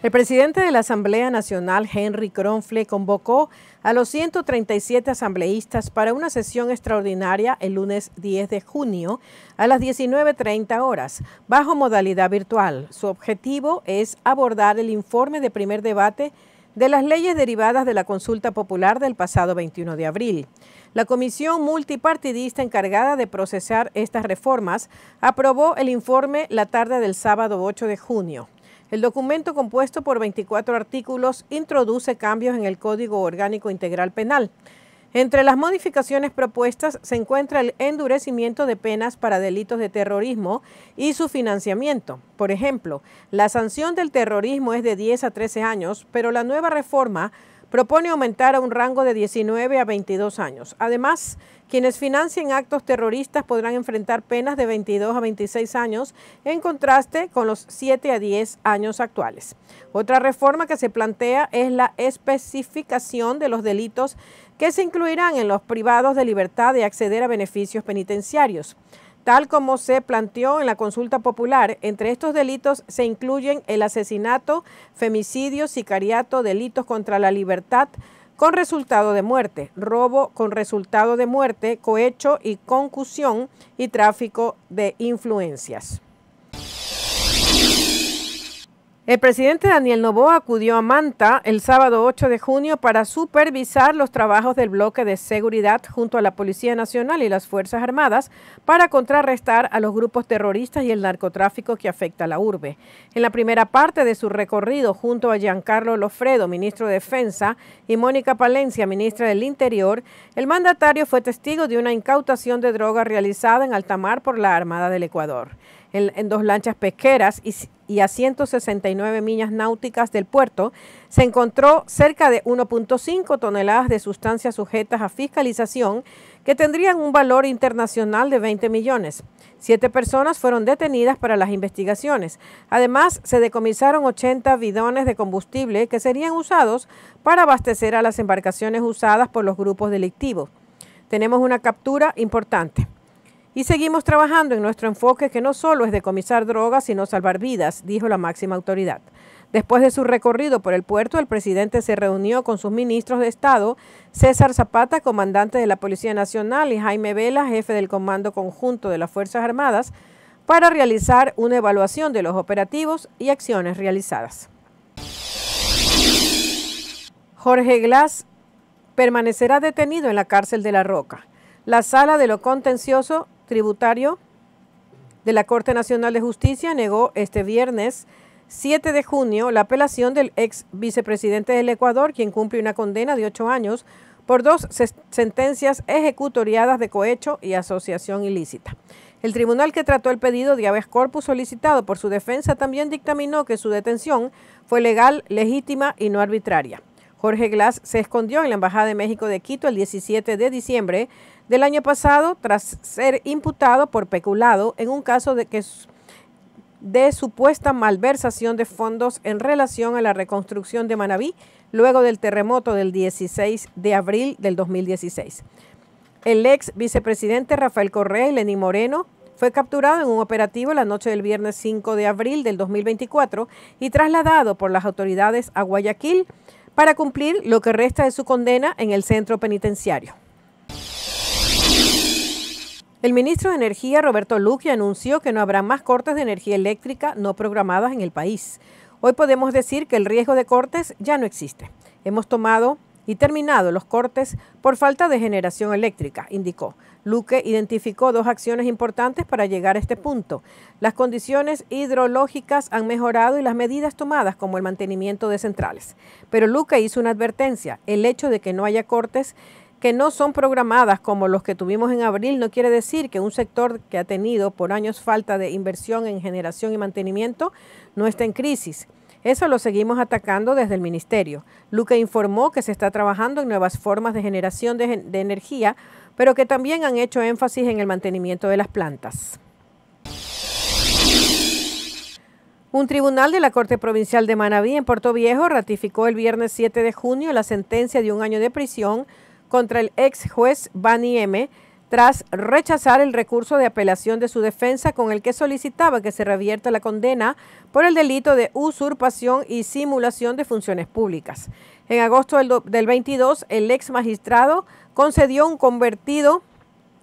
El presidente de la Asamblea Nacional, Henry Cronfle, convocó a los 137 asambleístas para una sesión extraordinaria el lunes 10 de junio a las 19.30 horas, bajo modalidad virtual. Su objetivo es abordar el informe de primer debate de las leyes derivadas de la consulta popular del pasado 21 de abril. La comisión multipartidista encargada de procesar estas reformas aprobó el informe la tarde del sábado 8 de junio. El documento compuesto por 24 artículos introduce cambios en el Código Orgánico Integral Penal. Entre las modificaciones propuestas se encuentra el endurecimiento de penas para delitos de terrorismo y su financiamiento. Por ejemplo, la sanción del terrorismo es de 10 a 13 años, pero la nueva reforma propone aumentar a un rango de 19 a 22 años. Además, quienes financien actos terroristas podrán enfrentar penas de 22 a 26 años, en contraste con los 7 a 10 años actuales. Otra reforma que se plantea es la especificación de los delitos que se incluirán en los privados de libertad de acceder a beneficios penitenciarios. Tal como se planteó en la consulta popular, entre estos delitos se incluyen el asesinato, femicidio, sicariato, delitos contra la libertad, con resultado de muerte, robo con resultado de muerte, cohecho y concusión y tráfico de influencias. El presidente Daniel Novoa acudió a Manta el sábado 8 de junio para supervisar los trabajos del bloque de seguridad junto a la Policía Nacional y las Fuerzas Armadas para contrarrestar a los grupos terroristas y el narcotráfico que afecta a la urbe. En la primera parte de su recorrido junto a Giancarlo Lofredo, ministro de Defensa, y Mónica Palencia, ministra del Interior, el mandatario fue testigo de una incautación de droga realizada en alta mar por la Armada del Ecuador. en dos lanchas pesqueras y y a 169 millas náuticas del puerto, se encontró cerca de 1.5 toneladas de sustancias sujetas a fiscalización que tendrían un valor internacional de 20 millones. Siete personas fueron detenidas para las investigaciones. Además, se decomisaron 80 bidones de combustible que serían usados para abastecer a las embarcaciones usadas por los grupos delictivos. Tenemos una captura importante. Y seguimos trabajando en nuestro enfoque que no solo es decomisar drogas, sino salvar vidas, dijo la máxima autoridad. Después de su recorrido por el puerto, el presidente se reunió con sus ministros de Estado, César Zapata, comandante de la Policía Nacional, y Jaime Vela, jefe del Comando Conjunto de las Fuerzas Armadas, para realizar una evaluación de los operativos y acciones realizadas. Jorge Glass permanecerá detenido en la cárcel de La Roca. La sala de lo contencioso tributario de la Corte Nacional de Justicia negó este viernes 7 de junio la apelación del ex vicepresidente del Ecuador, quien cumple una condena de ocho años por dos sentencias ejecutoriadas de cohecho y asociación ilícita. El tribunal que trató el pedido de habeas corpus solicitado por su defensa también dictaminó que su detención fue legal, legítima y no arbitraria. Jorge Glass se escondió en la Embajada de México de Quito el 17 de diciembre del año pasado tras ser imputado por peculado en un caso de, de supuesta malversación de fondos en relación a la reconstrucción de Manabí luego del terremoto del 16 de abril del 2016. El ex vicepresidente Rafael Correa y Lenín Moreno fue capturado en un operativo la noche del viernes 5 de abril del 2024 y trasladado por las autoridades a Guayaquil para cumplir lo que resta de su condena en el centro penitenciario. El ministro de Energía, Roberto Luque, anunció que no habrá más cortes de energía eléctrica no programadas en el país. Hoy podemos decir que el riesgo de cortes ya no existe. Hemos tomado y terminado los cortes por falta de generación eléctrica, indicó. Luque identificó dos acciones importantes para llegar a este punto. Las condiciones hidrológicas han mejorado y las medidas tomadas como el mantenimiento de centrales. Pero Luque hizo una advertencia. El hecho de que no haya cortes que no son programadas como los que tuvimos en abril no quiere decir que un sector que ha tenido por años falta de inversión en generación y mantenimiento no esté en crisis. Eso lo seguimos atacando desde el Ministerio. Luca informó que se está trabajando en nuevas formas de generación de, energía, pero que también han hecho énfasis en el mantenimiento de las plantas. Un tribunal de la Corte Provincial de Manabí en Puerto Viejo ratificó el viernes 7 de junio la sentencia de un año de prisión contra el ex juez Bani M tras rechazar el recurso de apelación de su defensa con el que solicitaba que se revierta la condena por el delito de usurpación y simulación de funciones públicas. En agosto del, 22, el ex magistrado concedió un convertido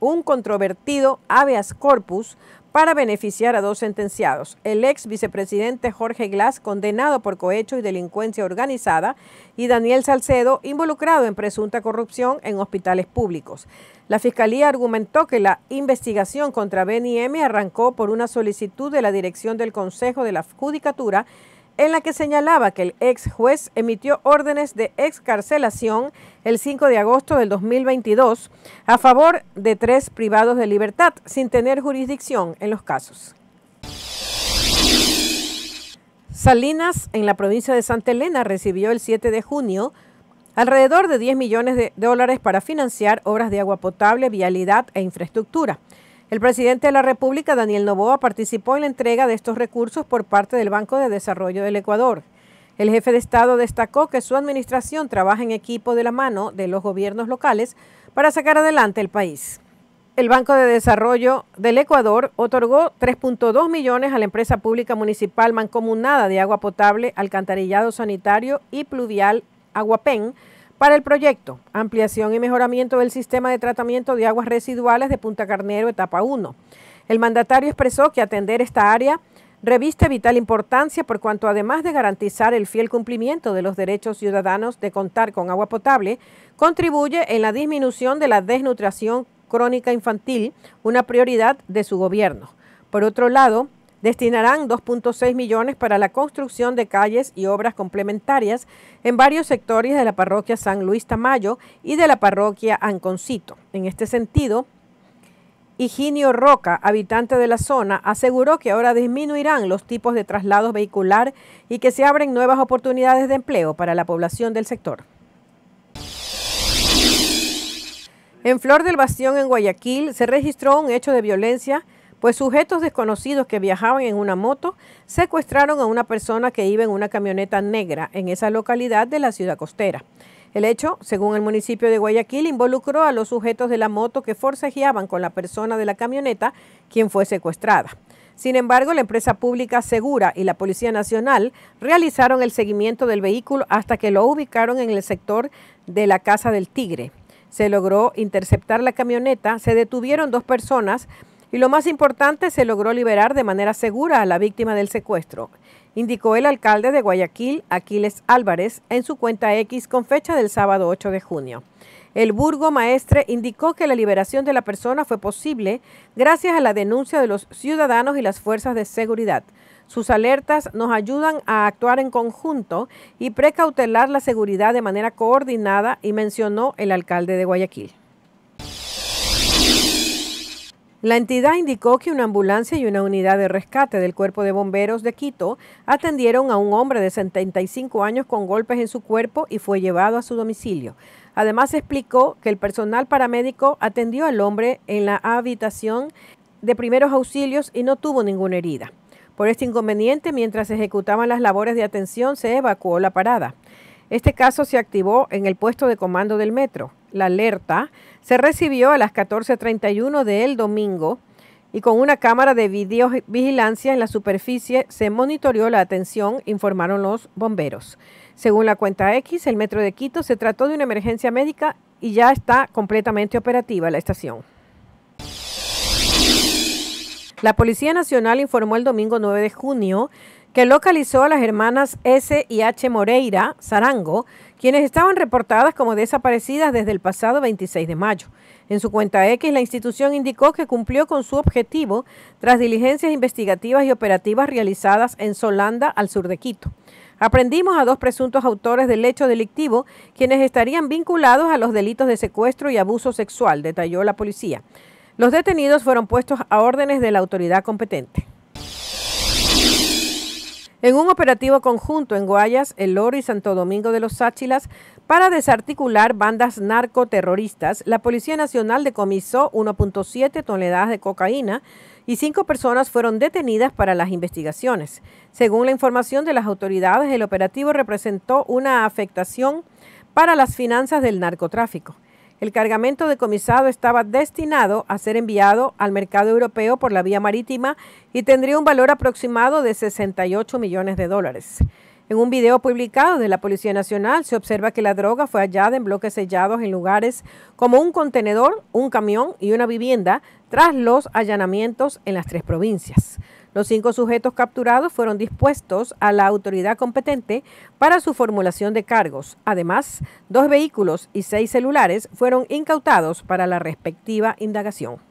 un controvertido habeas corpus para beneficiar a dos sentenciados, el ex vicepresidente Jorge Glass, condenado por cohecho y delincuencia organizada, y Daniel Salcedo, involucrado en presunta corrupción en hospitales públicos. La Fiscalía argumentó que la investigación contra y M arrancó por una solicitud de la dirección del Consejo de la Judicatura en la que señalaba que el ex juez emitió órdenes de excarcelación el 5 de agosto del 2022 a favor de tres privados de libertad sin tener jurisdicción en los casos. Salinas, en la provincia de Santa Elena, recibió el 7 de junio alrededor de 10 millones de dólares para financiar obras de agua potable, vialidad e infraestructura. El presidente de la República, Daniel Novoa, participó en la entrega de estos recursos por parte del Banco de Desarrollo del Ecuador. El jefe de Estado destacó que su administración trabaja en equipo de la mano de los gobiernos locales para sacar adelante el país. El Banco de Desarrollo del Ecuador otorgó 3.2 millones a la empresa pública municipal mancomunada de agua potable, alcantarillado sanitario y pluvial Aguapen para el proyecto, ampliación y mejoramiento del sistema de tratamiento de aguas residuales de Punta Carnero, etapa 1. El mandatario expresó que atender esta área reviste vital importancia por cuanto además de garantizar el fiel cumplimiento de los derechos ciudadanos de contar con agua potable, contribuye en la disminución de la desnutrición crónica infantil, una prioridad de su gobierno. Por otro lado, Destinarán 2.6 millones para la construcción de calles y obras complementarias en varios sectores de la parroquia San Luis Tamayo y de la parroquia Anconcito. En este sentido, Higinio Roca, habitante de la zona, aseguró que ahora disminuirán los tipos de traslados vehicular y que se abren nuevas oportunidades de empleo para la población del sector. En Flor del Bastión, en Guayaquil, se registró un hecho de violencia pues sujetos desconocidos que viajaban en una moto secuestraron a una persona que iba en una camioneta negra en esa localidad de la ciudad costera. El hecho, según el municipio de Guayaquil, involucró a los sujetos de la moto que forcejeaban con la persona de la camioneta, quien fue secuestrada. Sin embargo, la empresa pública Segura y la Policía Nacional realizaron el seguimiento del vehículo hasta que lo ubicaron en el sector de la Casa del Tigre. Se logró interceptar la camioneta, se detuvieron dos personas y lo más importante, se logró liberar de manera segura a la víctima del secuestro, indicó el alcalde de Guayaquil, Aquiles Álvarez, en su cuenta X con fecha del sábado 8 de junio. El burgo maestre indicó que la liberación de la persona fue posible gracias a la denuncia de los ciudadanos y las fuerzas de seguridad. Sus alertas nos ayudan a actuar en conjunto y precautelar la seguridad de manera coordinada y mencionó el alcalde de Guayaquil. La entidad indicó que una ambulancia y una unidad de rescate del Cuerpo de Bomberos de Quito atendieron a un hombre de 75 años con golpes en su cuerpo y fue llevado a su domicilio. Además explicó que el personal paramédico atendió al hombre en la habitación de primeros auxilios y no tuvo ninguna herida. Por este inconveniente, mientras ejecutaban las labores de atención, se evacuó la parada. Este caso se activó en el puesto de comando del metro la alerta se recibió a las 14.31 del domingo y con una cámara de videovigilancia en la superficie se monitoreó la atención, informaron los bomberos. Según la cuenta X, el Metro de Quito se trató de una emergencia médica y ya está completamente operativa la estación. La Policía Nacional informó el domingo 9 de junio que localizó a las hermanas S y H Moreira Zarango, quienes estaban reportadas como desaparecidas desde el pasado 26 de mayo. En su cuenta X, la institución indicó que cumplió con su objetivo tras diligencias investigativas y operativas realizadas en Solanda, al sur de Quito. Aprendimos a dos presuntos autores del hecho delictivo, quienes estarían vinculados a los delitos de secuestro y abuso sexual, detalló la policía. Los detenidos fueron puestos a órdenes de la autoridad competente en un operativo conjunto en Guayas, El Oro y Santo Domingo de los Sáchilas para desarticular bandas narcoterroristas, la Policía Nacional decomisó 1.7 toneladas de cocaína y cinco personas fueron detenidas para las investigaciones. Según la información de las autoridades, el operativo representó una afectación para las finanzas del narcotráfico. El cargamento decomisado estaba destinado a ser enviado al mercado europeo por la vía marítima y tendría un valor aproximado de 68 millones de dólares. En un video publicado de la Policía Nacional se observa que la droga fue hallada en bloques sellados en lugares como un contenedor, un camión y una vivienda tras los allanamientos en las tres provincias. Los cinco sujetos capturados fueron dispuestos a la autoridad competente para su formulación de cargos. Además, dos vehículos y seis celulares fueron incautados para la respectiva indagación.